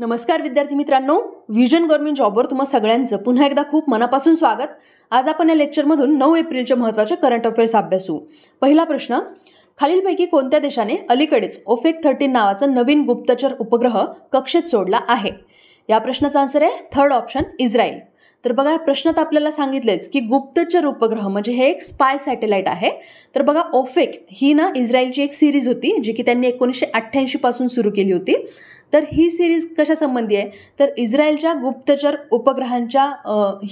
नमस्कार विद्यार्थी मित्रांनो व्हिजन गव्हर्नमेंट जॉबवर तुम्हा सगळ्यांचं पुन्हा एकदा खूप मनापासून स्वागत आज आपण या लेक्चरमधून नऊ एप्रिलच्या महत्त्वाचे करंट अफेअर्स अभ्यासू पहिला प्रश्न खालीलपैकी कोणत्या देशाने अलीकडेच ओफेक थर्टीन नावाचा नवीन गुप्तचर उपग्रह कक्षेत सोडला आहे या प्रश्नाचा आन्सर आहे थर्ड ऑप्शन इस्रायल तर बघा प्रश्नात आपल्याला सांगितलेच की गुप्तचर उपग्रह म्हणजे हे एक स्पाय सॅटेलाइट आहे तर बघा ओफेक ही ना इस्रायलची एक सिरीज होती जी की त्यांनी एकोणीसशे अठ्ठ्याऐंशीपासून सुरू केली होती तर ही सिरीज कशासंबंधी आहे तर इस्रायलच्या गुप्तचर उपग्रहांच्या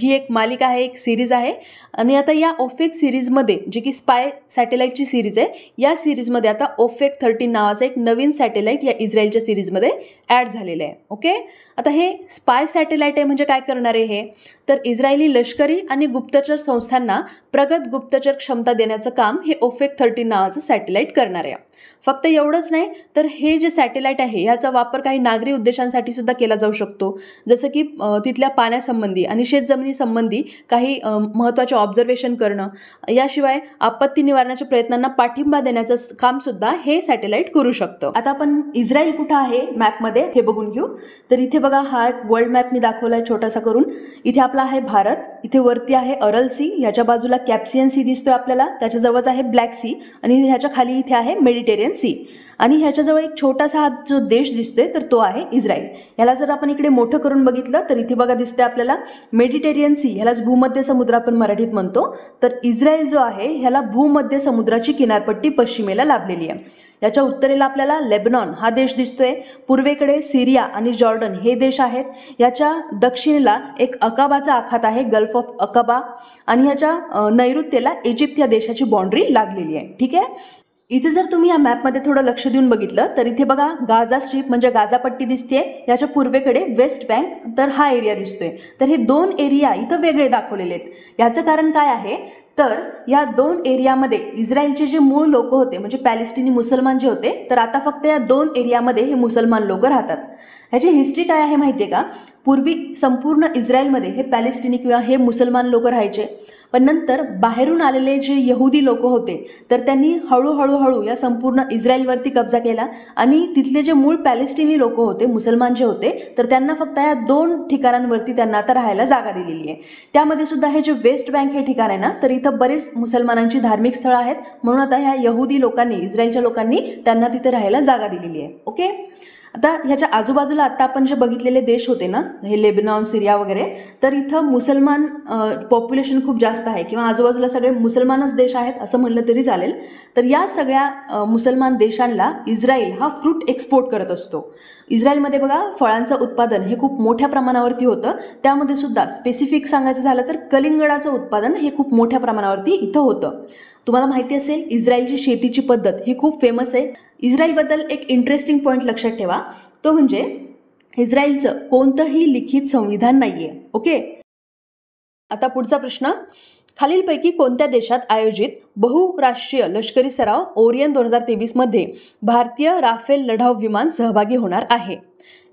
ही एक मालिका आहे एक सिरीज आहे आणि आता या ओफेक सिरीजमध्ये जी की स्पाय सॅटेलाईटची सिरीज आहे या सिरीजमध्ये आता ओफेक थर्टीन नावाचा एक नवीन सॅटेलाईट या इस्रायलच्या सिरीजमध्ये ॲड झालेलं आहे ओके आता हे स्पाय सॅटेलाईट आहे म्हणजे काय करणार आहे हे तर इस्रायली लष्करी आणि गुप्तचर संस्थांना प्रगत गुप्तचर क्षमता देण्याचं काम हे ओफेक थर्टीन नावाचं सॅटेलाईट करणार आहे फक्त एवढंच नाही तर हे जे सॅटेलाईट आहे ह्याचा वापर काही नागरी उद्देशांसाठी सुद्धा केला जाऊ शकतो जसं की तिथल्या पाण्यासंबंधी आणि शेतजमिनीसंबंधी काही महत्वाचे ऑब्झर्वेशन करणं याशिवाय आपत्ती निवारणाच्या प्रयत्नांना पाठिंबा देण्याचं सुद्धा हे सॅटेलाईट करू शकतं आता आपण इस्रायल कुठं आहे मॅपमध्ये हे बघून घेऊ तर इथे बघा हा एक वर्ल्ड मॅप मी दाखवला आहे छोटासा करून इथे आपला आहे भारत इथे वरती आहे अरल सी ह्याच्या बाजूला कॅप्सियन सी दिसतोय आपल्याला त्याच्याजवळच आहे ब्लॅक सी आणि ह्याच्या खाली इथे आहे मेडिटेरियन सी आणि ह्याच्याजवळ एक छोटासा हा जो देश दिसतोय तर तो आहे इस्रायल याला जर आपण इकडे मोठं करून बघितलं तर इथे बघा दिसते आपल्याला मेडिटेरियन सी ह्यालाच भूमध्य समुद्र आपण मराठीत म्हणतो तर इस्रायल जो आहे ह्याला भूमध्य समुद्राची किनारपट्टी पश्चिमेला लाभलेली आहे याच्या उत्तरेला आपल्याला लेबनॉन हा देश दिसतोय पूर्वेकडे सिरिया आणि जॉर्डन हे देश आहेत याच्या दक्षिणेला एक अकाबाचा आखात आहे गल्फ ऑफ अकाबा आणि ह्याच्या नैऋत्येला इजिप्त या देशाची बाँड्री लागलेली आहे ठीक आहे इथे जर तुम्ही या मॅपमध्ये थोडं लक्ष देऊन बघितलं तर इथे बघा गाजा स्ट्रीप म्हणजे पट्टी दिसते याच्या पूर्वेकडे वेस्ट बँक तर हा एरिया दिसतोय तर हे दोन एरिया इथं वेगळे दाखवलेले आहेत याचं कारण काय आहे तर या दोन एरियामध्ये इस्रायलचे जे मूळ लोक होते म्हणजे पॅलेस्टिनी मुसलमान जे होते तर आता फक्त या दोन एरियामध्ये हे मुसलमान लोक राहतात ह्याची हिस्ट्री काय आहे माहिती आहे का पूर्वी संपूर्ण इस्रायलमध्ये हे पॅलेस्टिनी किंवा हे मुसलमान लोक राहायचे पण नंतर बाहेरून आलेले जे यहुदी लोक होते तर त्यांनी हळूहळूहळू हळू या संपूर्ण इस्रायलवरती कब्जा केला आणि तिथले जे मूळ पॅलेस्टिनी लोक होते मुसलमान जे होते तर त्यांना फक्त या दोन ठिकाणांवरती त्यांना आता राहायला जागा दिलेली आहे त्यामध्ये सुद्धा हे जे वेस्ट बँक हे ठिकाण आहे ना तर इथं बरेच मुसलमानांची धार्मिक स्थळं आहेत म्हणून आता ह्या यहुदी लोकांनी इस्रायलच्या लोकांनी त्यांना तिथे राहायला जागा दिलेली आहे ओके आता ह्याच्या आजूबाजूला आत्ता आपण जे बघितलेले देश होते ना हे लेबनॉन सिरिया वगैरे तर इथं मुसलमान पॉप्युलेशन खूप जास्त आहे किंवा आजूबाजूला सगळे मुसलमानच देश आहेत असं म्हणलं तरी चालेल तर या सगळ्या मुसलमान देशांना इस्रायल हा फ्रूट एक्सपोर्ट करत असतो इस्रायलमध्ये बघा फळांचं उत्पादन हे खूप मोठ्या प्रमाणावरती होतं त्यामध्ये सुद्धा स्पेसिफिक सांगायचं झालं तर कलिंगडाचं उत्पादन हे खूप मोठ्या प्रमाणावरती इथं होतं तुम्हाला माहिती असेल इस्रायलची शेतीची पद्धत ही खूप फेमस आहे इस्रायलबद्दल एक इंटरेस्टिंग पॉईंट लक्षात ठेवा तो म्हणजे इस्रायलचं कोणतंही लिखित संविधान नाही ओके आता पुढचा प्रश्न खालीलपैकी कोणत्या देशात आयोजित बहुराष्ट्रीय लष्करी सराव ओरियन दोन हजार तेवीसमध्ये भारतीय राफेल लढाऊ विमान सहभागी होणार आहे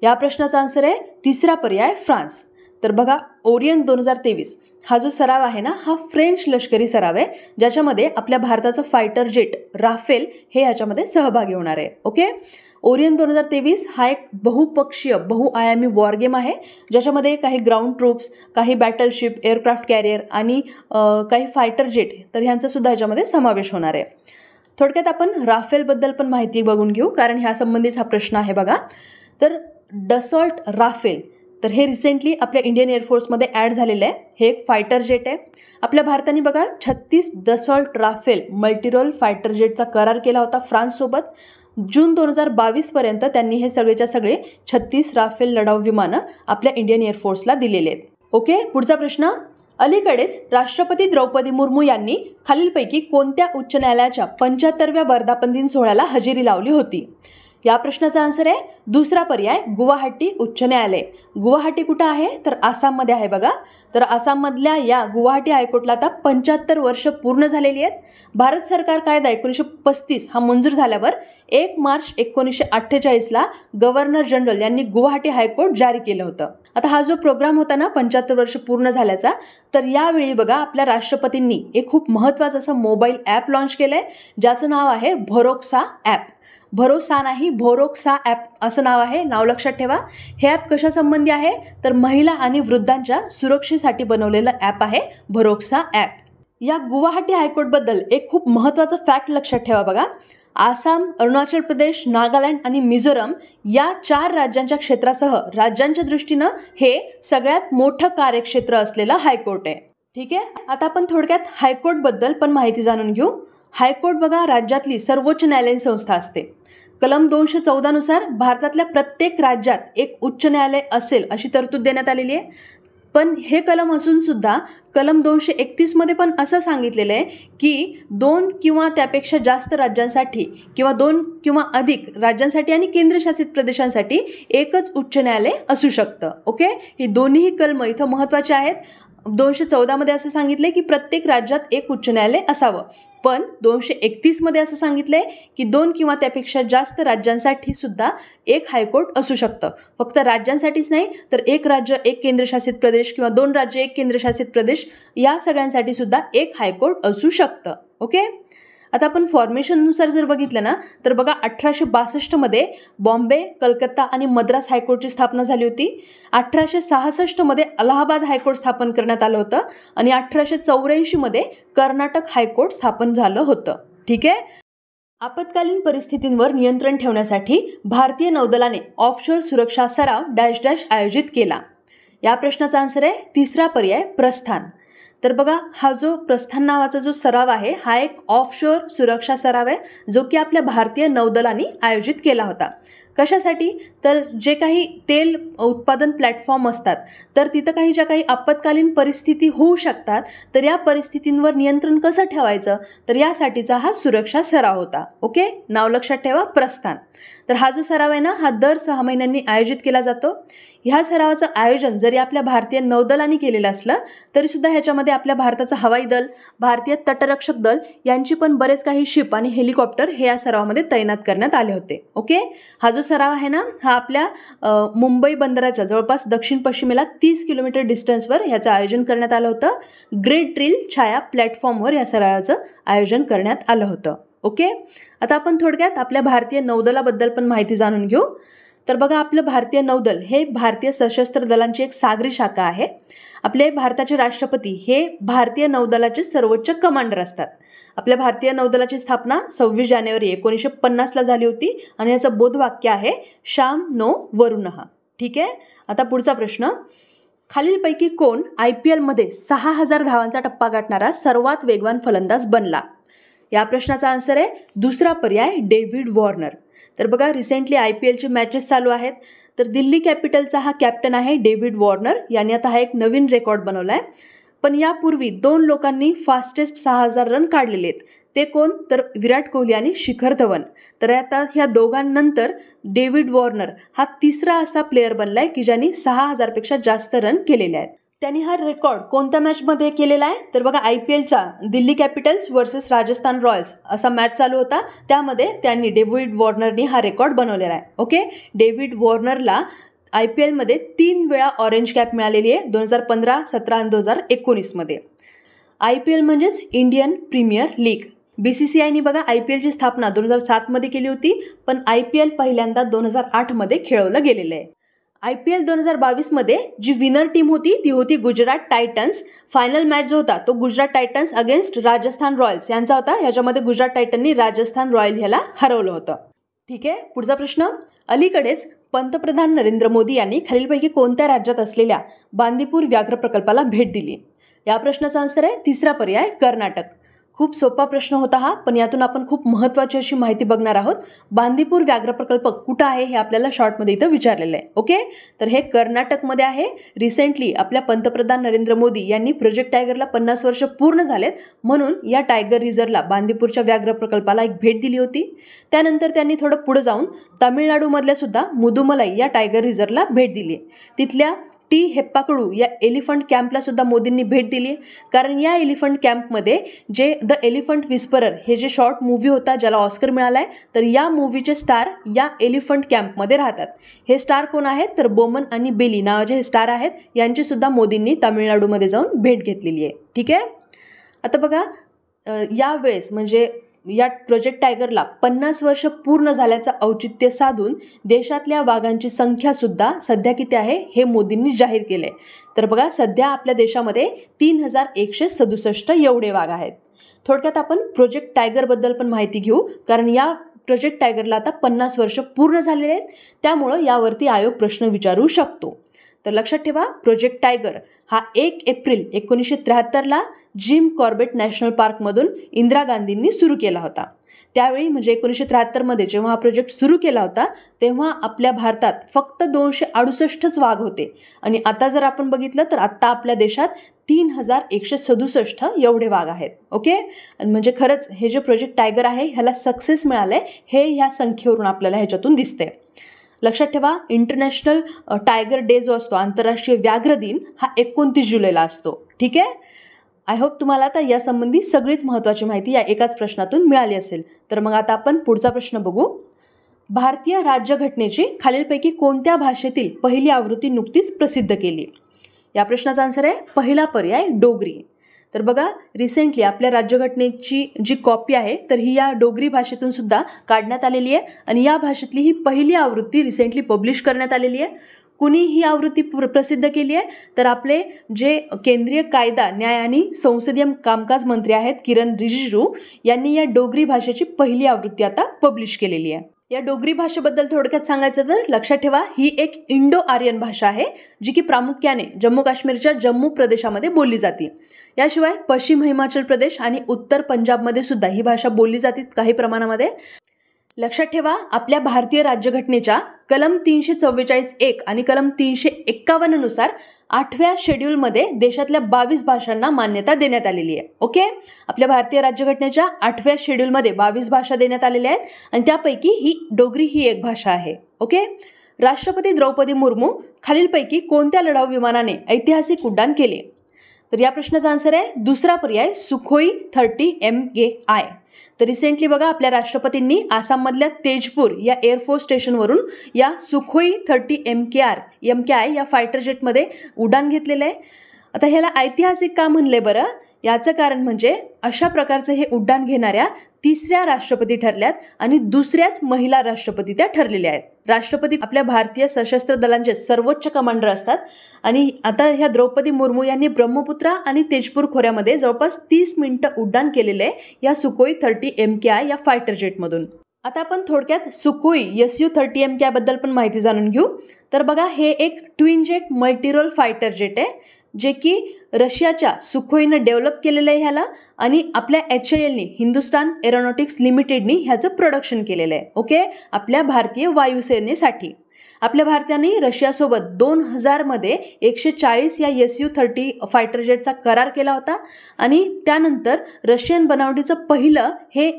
या प्रश्नाचा आन्सर आहे तिसरा पर्याय फ्रान्स तर बघा ओरियन दोन हजार तेवीस हा जो सराव आहे ना हा फ्रेंच लष्करी सराव आहे ज्याच्यामध्ये आपल्या भारताचं फायटर जेट राफेल हे याच्यामध्ये सहभागी होणार आहे ओके ओरियन दोन हजार तेवीस हा एक बहुपक्षीय बहुआयामी वॉर गेम आहे ज्याच्यामध्ये काही ग्राउंड ट्रूप्स काही बॅटलशिप एअरक्राफ्ट कॅरियर आणि काही फायटर जेट तर ह्यांचासुद्धा याच्यामध्ये समावेश होणार आहे थोडक्यात आपण राफेलबद्दल पण माहिती बघून घेऊ कारण ह्यासंबंधीच हा प्रश्न आहे बघा तर डसॉल्ट राफेल तर हे रिसेंटली आपल्या इंडियन एअरफोर्समध्ये ॲड झालेलं आहे हे एक फायटर जेट आहे आपल्या भारताने बघा छत्तीस दसॉल्ट राफेल मल्टीरोल फायटर जेटचा करार केला होता फ्रान्ससोबत जून दोन हजार बावीसपर्यंत त्यांनी हे सगळेच्या सगळे छत्तीस राफेल लढाऊ विमानं आपल्या इंडियन एअरफोर्सला दिलेले आहेत ओके पुढचा प्रश्न अलीकडेच राष्ट्रपती द्रौपदी मुर्मू यांनी खालीलपैकी कोणत्या उच्च न्यायालयाच्या पंच्याहत्तरव्या वर्धापन दिन सोहळ्याला हजेरी लावली होती या प्रश्नाचा आन्सर आहे दुसरा पर्याय गुवाहाटी उच्च न्यायालय गुवाहाटी कुठं आहे तर आसाममध्ये आहे बघा तर आसाममधल्या या गुवाहाटी हायकोर्टला आता पंच्याहत्तर वर्ष पूर्ण झालेली आहेत भारत सरकार कायदा एकोणीसशे पस्तीस हा मंजूर झाल्यावर एक मार्च एकोणीसशे अठ्ठेचाळीसला गव्हर्नर जनरल यांनी गुवाहाटी हायकोर्ट जारी केलं होतं आता हा जो प्रोग्राम होता ना पंच्याहत्तर वर्ष पूर्ण झाल्याचा तर यावेळी बघा आपल्या राष्ट्रपतींनी एक खूप महत्त्वाचं असं मोबाईल ॲप लॉन्च केलं आहे ज्याचं नाव आहे भरोक्सा ॲप भरोसा नाही भोरोक्सा ॲप असं नाव आहे नाव लक्षात ठेवा हे ॲप कशासंबंधी आहे तर महिला आणि वृद्धांच्या सुरक्षेसाठी बनवलेलं ॲप आहे भरोक्सा ॲप या गुवाहाटी हायकोर्टबद्दल एक खूप महत्त्वाचा फॅक्ट लक्षात ठेवा बघा आसाम अरुणाचल प्रदेश नागालँड आणि मिझोरम या चार राज्यांच्या क्षेत्रासह राज्यांच्या दृष्टीनं हे सगळ्यात मोठं कार्यक्षेत्र असलेलं हायकोर्ट आहे ठीक आहे आता आपण थोडक्यात हायकोर्टबद्दल पण माहिती जाणून घेऊ हायकोर्ट बघा राज्यातली सर्वोच्च न्यायालयीन संस्था असते कलम दोनशे चौदानुसार भारतातल्या प्रत्येक राज्यात एक उच्च न्यायालय असेल अशी तरतूद देण्यात आलेली आहे पण हे कलम सुद्धा कलम दोनशे एकतीसमध्ये पण असं सांगितलेलं आहे की दोन किंवा त्यापेक्षा जास्त राज्यांसाठी किंवा दोन किंवा अधिक राज्यांसाठी आणि केंद्रशासित प्रदेशांसाठी एकच उच्च न्यायालय असू शकतं ओके हे दोन्हीही कलम इथं महत्त्वाचे आहेत दोनशे चौदामध्ये असं सांगितलं की प्रत्येक राज्यात एक उच्च न्यायालय असावं पण दोनशे एकतीसमध्ये असं सांगितलं आहे की दोन किंवा त्यापेक्षा जास्त राज्यांसाठी सुद्धा एक हायकोर्ट असू शकतं फक्त राज्यांसाठीच नाही तर एक राज्य एक केंद्रशासित प्रदेश किंवा दोन राज्य एक केंद्रशासित प्रदेश या सगळ्यांसाठी सुद्धा एक हायकोर्ट असू शकतं ओके आता आपण फॉर्मेशननुसार जर बघितलं ना तर बघा अठराशे बासष्टमध्ये बॉम्बे कलकत्ता आणि मद्रास हायकोर्टची स्थापना झाली होती अठराशे सहासष्टमध्ये अलाहाबाद हायकोर्ट स्थापन करण्यात आलं होतं आणि अठराशे चौऱ्याऐंशीमध्ये कर्नाटक हायकोर्ट स्थापन झालं होतं ठीक आहे आपत्कालीन परिस्थितींवर नियंत्रण ठेवण्यासाठी भारतीय नौदलाने ऑफशोर सुरक्षा सराव डॅश डॅश आयोजित केला या प्रश्नाचा आन्सर आहे तिसरा पर्याय प्रस्थान तर बघा हा जो प्रस्थान नावाचा जो सराव आहे हा एक ऑफशोअर सुरक्षा सराव आहे जो की आपल्या भारतीय नौदलाने आयोजित केला होता कशासाठी तर जे काही तेल उत्पादन प्लॅटफॉर्म असतात तर तिथं काही ज्या काही आपत्कालीन परिस्थिती होऊ शकतात तर या परिस्थितींवर नियंत्रण कसं ठेवायचं तर यासाठीचा हा सुरक्षा सराव होता ओके नाव लक्षात ठेवा प्रस्थान तर हा जो सराव आहे ना हा दर सहा महिन्यांनी आयोजित केला जातो ह्या सरावाचं आयोजन जरी आपल्या भारतीय नौदलाने केलेलं असलं तरीसुद्धा ह्याच्यामध्ये आपल्या भारताचं हवाई दल भारतीय तटरक्षक दल यांची पण बरेच काही शिप आणि हेलिकॉप्टर हे या सरावामध्ये तैनात करण्यात आले होते ओके हा जो सराव आहे ना हा आपल्या मुंबई बंदराच्या जवळपास दक्षिण पश्चिमेला तीस किलोमीटर डिस्टन्सवर ह्याचं आयोजन करण्यात आलं होतं ग्रेट ड्रिल छाया प्लॅटफॉर्मवर या सरावाचं आयोजन करण्यात आलं होतं ओके आता आपण थोडक्यात आपल्या भारतीय नौदलाबद्दल पण माहिती जाणून घेऊ तर बघा आपलं भारतीय नौदल हे भारतीय सशस्त्र दलांची एक सागरी शाखा आहे आपले भारताचे राष्ट्रपती हे भारतीय नौदलाचे सर्वोच्च कमांडर असतात आपल्या भारतीय नौदलाची स्थापना सव्वीस जानेवारी एकोणीसशे पन्नासला झाली होती आणि याचं बोधवाक्य आहे श्याम नो वरुणहा ठीक आहे आता पुढचा प्रश्न खालीलपैकी कोण आय पी एलमध्ये सहा हजार धावांचा टप्पा गाठणारा सर्वात वेगवान फलंदाज बनला या प्रश्नाचा आन्सर आहे दुसरा पर्याय डेव्हिड वॉर्नर तर बघा रिसेंटली आय पी एलचे मॅचेस चालू आहेत तर दिल्ली कॅपिटलचा हा कॅप्टन आहे डेव्हिड वॉर्नर यांनी आता हा एक नवीन रेकॉर्ड बनवला आहे पण यापूर्वी दोन लोकांनी फास्टेस्ट सहा हजार रन काढलेले आहेत ते कोण तर विराट कोहली आणि शिखर धवन तर आता ह्या दोघांनंतर डेव्हिड वॉर्नर हा तिसरा असा प्लेयर बनला आहे की ज्यांनी सहा हजारपेक्षा जास्त रन केलेले आहेत त्यांनी हा रेकॉर्ड कोणत्या मॅचमध्ये केलेला आहे तर बघा आय पी एलच्या Delhi Capitals versus Rajasthan Royals असा मॅच चालू होता त्यामध्ये त्यांनी डेव्हिड वॉर्नरनी हा रेकॉर्ड बनवलेला आहे ओके डेव्हिड वॉर्नरला आय पी एलमध्ये तीन वेळा ऑरेंज कॅप मिळालेली आहे दोन हजार पंधरा सतरा आणि दोन हजार एकोणीसमध्ये आय पी एल म्हणजेच Indian Premier League B C C आयने बघा आय पी एलची स्थापना दोन हजार सातमध्ये केली होती पण आय पी एल पहिल्यांदा दोन हजार आठमध्ये खेळवलं गेलेलं आहे आय पी एल दोन हजार बावीसमध्ये जी विनर टीम होती ती होती गुजरात टायटन्स फायनल मॅच जो होता तो Gujarat Titans against Rajasthan Royals यांचा होता ह्याच्यामध्ये गुजरात टायटननी राजस्थान रॉयल ह्याला हरवलं होतं ठीक आहे पुढचा प्रश्न अलीकडेच पंतप्रधान नरेंद्र मोदी यांनी खालीलपैकी कोणत्या राज्यात असलेल्या बांदीपूर व्याघ्र प्रकल्पाला भेट दिली या प्रश्नाचा आन्सर आहे तिसरा पर्याय कर्नाटक खूप सोपा प्रश्न होता हा पण यातून आपण खूप महत्त्वाची अशी माहिती बघणार आहोत बांदीपूर व्याघ्र प्रकल्प कुठं आहे हे आपल्याला शॉर्टमध्ये इथं विचारलेलं आहे ओके तर हे कर्नाटकमध्ये आहे रिसेंटली आपल्या पंतप्रधान नरेंद्र मोदी यांनी प्रोजेक्ट टायगरला पन्नास वर्ष पूर्ण झालेत म्हणून या टायगर रिझर्वला बांदीपूरच्या व्याघ्र प्रकल्पाला एक भेट दिली होती त्यानंतर त्यांनी थोडं पुढं जाऊन तामिळनाडूमधल्या सुद्धा मुदुमलाई या टायगर रिझर्वला भेट दिली तिथल्या टी हेप्पाकडू या एलिफंट कॅम्पला सुद्धा मोदींनी भेट दिली कारण या एलिफंट कॅम्पमध्ये जे द एलिफंट विस्परर हे जे शॉर्ट मूव्ही होता ज्याला ऑस्कर मिळाला आहे तर या मूव्हीचे स्टार या एलिफंट कॅम्पमध्ये राहतात हे स्टार कोण आहेत तर बोमन आणि बेली नावाचे हे स्टार आहेत यांचीसुद्धा मोदींनी तामिळनाडूमध्ये जाऊन भेट घेतलेली आहे ठीक आहे आता बघा यावेळेस म्हणजे या प्रोजेक्ट टायगरला पन्नास वर्ष पूर्ण झाल्याचं औचित्य साधून देशातल्या वाघांची संख्यासुद्धा सध्या किती आहे हे मोदींनी जाहीर केले तर बघा सध्या आपल्या देशामध्ये तीन हजार एकशे सदुसष्ट एवढे वाघ आहेत थोडक्यात आपण प्रोजेक्ट टायगरबद्दल पण माहिती घेऊ कारण या प्रोजेक्ट टायगरला आता पन्नास वर्ष पूर्ण झालेले आहेत त्यामुळं यावरती आयोग प्रश्न विचारू शकतो तर लक्षात ठेवा प्रोजेक्ट टायगर हा एक एप्रिल एकोणीसशे त्र्याहत्तरला जिम कॉर्बेट नॅशनल पार्कमधून इंदिरा गांधींनी सुरू केला होता त्यावेळी म्हणजे एकोणीसशे त्र्याहत्तरमध्ये जेव्हा हा प्रोजेक्ट सुरू केला होता तेव्हा आपल्या भारतात फक्त दोनशे अडुसष्टच वाघ होते आणि आता जर आपण बघितलं तर आत्ता आपल्या देशात तीन हजार एकशे सदुसष्ट एवढे वाघ आहेत ओके म्हणजे खरंच हे जे प्रोजेक्ट टायगर आहे ह्याला सक्सेस मिळालं आहे हे ह्या संख्येवरून आपल्याला ह्याच्यातून दिसते लक्षात ठेवा इंटरनॅशनल टायगर डे जो असतो आंतरराष्ट्रीय व्याघ्र दिन हा एकोणतीस जुलैला असतो ठीक आहे आय होप तुम्हाला आता यासंबंधी सगळीच महत्त्वाची माहिती या एकाच प्रश्नातून मिळाली असेल तर मग आता आपण पुढचा प्रश्न बघू भारतीय राज्यघटनेची खालीलपैकी कोणत्या भाषेतील पहिली आवृत्ती नुकतीच प्रसिद्ध केली या प्रश्नाचा आन्सर आहे पहिला पर्याय डोगरी तर बघा रिसेंटली आपल्या राज्यघटनेची जी कॉपी आहे तर ही या डोगरी भाषेतून सुद्धा काढण्यात आलेली आहे आणि या भाषेतली ही पहिली आवृत्ती रिसेंटली पब्लिश करण्यात आलेली आहे कुणी ही आवृत्ती प्र प्रसिद्ध केली आहे तर आपले जे केंद्रीय कायदा न्याय आणि संसदीय कामकाज मंत्री आहेत किरण रिजिजू यांनी या डोगरी भाषेची पहिली आवृत्ती आता पब्लिश केलेली आहे या डोगरी भाषेबद्दल थोडक्यात सांगायचं तर लक्षात ठेवा ही एक इंडो आर्यन भाषा आहे जी की प्रामुख्याने जम्मू काश्मीरच्या जम्मू प्रदेशामध्ये बोलली जाते याशिवाय पश्चिम हिमाचल प्रदेश आणि उत्तर पंजाबमध्ये सुद्धा ही भाषा बोलली जाते काही प्रमाणामध्ये लक्षात ठेवा आपल्या भारतीय राज्यघटनेच्या कलम तीनशे चव्वेचाळीस एक आणि कलम तीनशे नुसार आठव्या शेड्यूलमध्ये देशातल्या बावीस भाषांना मान्यता देण्यात आलेली आहे ओके आपल्या भारतीय राज्यघटनेच्या आठव्या शेड्यूलमध्ये बावीस भाषा देण्यात आलेल्या आहेत आणि त्यापैकी ही डोगरी ही एक भाषा आहे ओके राष्ट्रपती द्रौपदी मुर्मू खालीलपैकी कोणत्या लढाऊ विमानाने ऐतिहासिक उड्डाण केले तर या प्रश्नाचा आन्सर आहे दुसरा पर्याय Sukhoi thirty M K I तर रिसेंटली बघा आपल्या राष्ट्रपतींनी आसाममधल्या तेजपूर या एअरफोर्स स्टेशनवरून या Sukhoi thirty M K R M K I या फायटर जेटमध्ये उडान घेतलेलं आहे आता ह्याला ऐतिहासिक का म्हणले बरं याचं कारण म्हणजे अशा प्रकारचं हे उड्डाण घेणाऱ्या तिसऱ्या राष्ट्रपती ठरल्यात आणि दुसऱ्याच महिला राष्ट्रपती त्या ठरलेल्या आहेत राष्ट्रपती आपल्या भारतीय सशस्त्र दलांचे सर्वोच्च कमांडर असतात आणि आता ह्या द्रौपदी मुर्मू यांनी ब्रह्मपुत्रा आणि तेजपूर खोऱ्यामध्ये जवळपास तीस मिनिटं उड्डाण केलेले या Sukhoi thirty M K I या फायटर जेटमधून आता आपण थोडक्यात Sukhoi S U thirty M कॅबद्दल पण माहिती जाणून घेऊ तर बघा हे एक twin jet multirole fighter jet आहे जे की रशियाच्या सुखोईनं डेव्हलप केलेलं आहे ह्याला आणि आपल्या एच आय एलनी हिंदुस्तान एरोनॉटिक्स लिमिटेडनी ह्याचं प्रोडक्शन केलेलं आहे ओके आपल्या भारतीय वायुसेनेसाठी आपल्या भारताने रशियासोबत दोन हजारमध्ये एकशे चाळीस या एस यू थर्टी फायटर जेटचा करार केला होता आणि त्यानंतर रशियन बनावटीचं पहिलं हे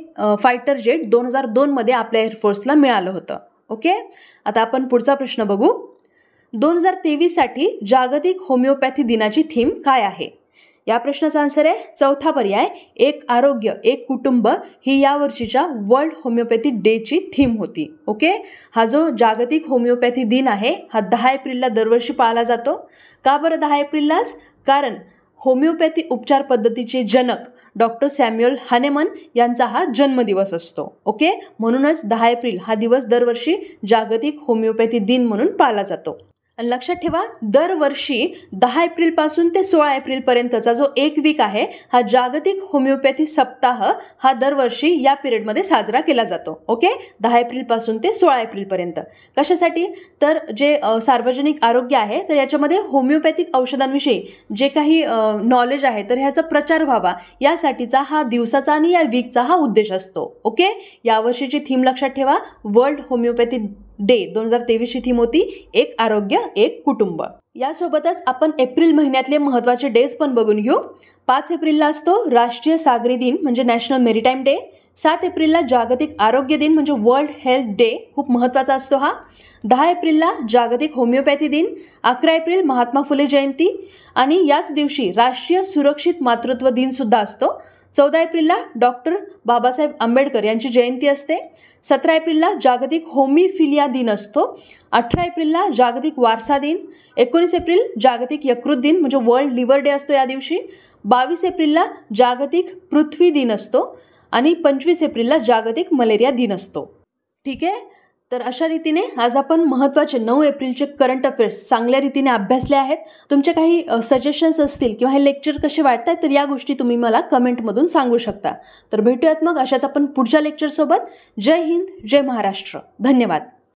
फायटर जेट दोन हजार दोनमध्ये आपल्या एअरफोर्सला मिळालं होतं ओके आता आपण पुढचा प्रश्न बघू दोन हजार तेवीससाठी जागतिक होमिओपॅथी दिनाची थीम काय आहे या प्रश्नाचा आन्सर आहे चौथा पर्याय एक आरोग्य एक कुटुंब ही यावर्षीच्या वर्ल्ड होमिओपॅथी डेची थीम होती ओके हा जो जागतिक होमिओपॅथी दिन आहे हा दहा एप्रिलला दरवर्षी पाळला जातो का बरं दहा एप्रिललाच कारण होमिओपॅथी उपचार पद्धतीचे जनक डॉक्टर सॅम्युअल हानेमन यांचा हा जन्मदिवस असतो ओके म्हणूनच दहा एप्रिल हा दिवस दरवर्षी जागतिक होमिओपॅथी दिन म्हणून पाळला जातो आणि लक्षात ठेवा दरवर्षी दहा एप्रिलपासून ते सोळा एप्रिलपर्यंतचा जो एक वीक आहे हा जागतिक होमिओपॅथी सप्ताह हा दरवर्षी या पिरियडमध्ये साजरा केला जातो ओके दहा एप्रिलपासून ते सोळा एप्रिलपर्यंत कशासाठी तर जे सार्वजनिक आरोग्य आहे तर याच्यामध्ये होमिओपॅथिक औषधांविषयी जे काही नॉलेज आहे तर ह्याचा प्रचार व्हावा यासाठीचा हा दिवसाचा आणि या वीकचा हा उद्देश असतो ओके यावर्षीची थीम लक्षात ठेवा वर्ल्ड होमिओपॅथी डे दोन हजार तेवीसची थीम होती एक आरोग्य एक कुटुंब यासोबतच आपण एप्रिल महिन्यातले महत्त्वाचे डेज पण बघून घेऊ पाच एप्रिलला असतो राष्ट्रीय सागरी दिन म्हणजे नॅशनल मेरीटाईम डे सात एप्रिलला जागतिक आरोग्य दिन म्हणजे वर्ल्ड हेल्थ डे खूप महत्त्वाचा असतो हा दहा एप्रिलला जागतिक होमिओपॅथी दिन अकरा एप्रिल महात्मा फुले जयंती आणि याच दिवशी राष्ट्रीय सुरक्षित मातृत्व दिनसुद्धा असतो चौदा एप्रिलला डॉक्टर बाबासाहेब आंबेडकर यांची जयंती असते सतरा एप्रिलला जागतिक होमिफिलिया दिन असतो अठरा एप्रिलला जागतिक वारसा दिन एकोणीस एप्रिल जागतिक यकृत दिन म्हणजे वर्ल्ड लिव्हर डे असतो या दिवशी बावीस एप्रिलला जागतिक पृथ्वी दिन असतो आणि पंचवीस एप्रिलला जागतिक मलेरिया दिन असतो ठीक आहे तर अशा रीतीने आज आपण महत्त्वाचे नऊ एप्रिलचे करंट अफेअर्स चांगल्या रीतीने अभ्यासले आहेत तुमचे काही सजेशन्स असतील किंवा हे लेक्चर कसे वाटत आहेत तर या गोष्टी तुम्ही मला कमेंटमधून सांगू शकता तर भेटूयात मग अशाच आपण पुढच्या लेक्चरसोबत जय हिंद जय महाराष्ट्र धन्यवाद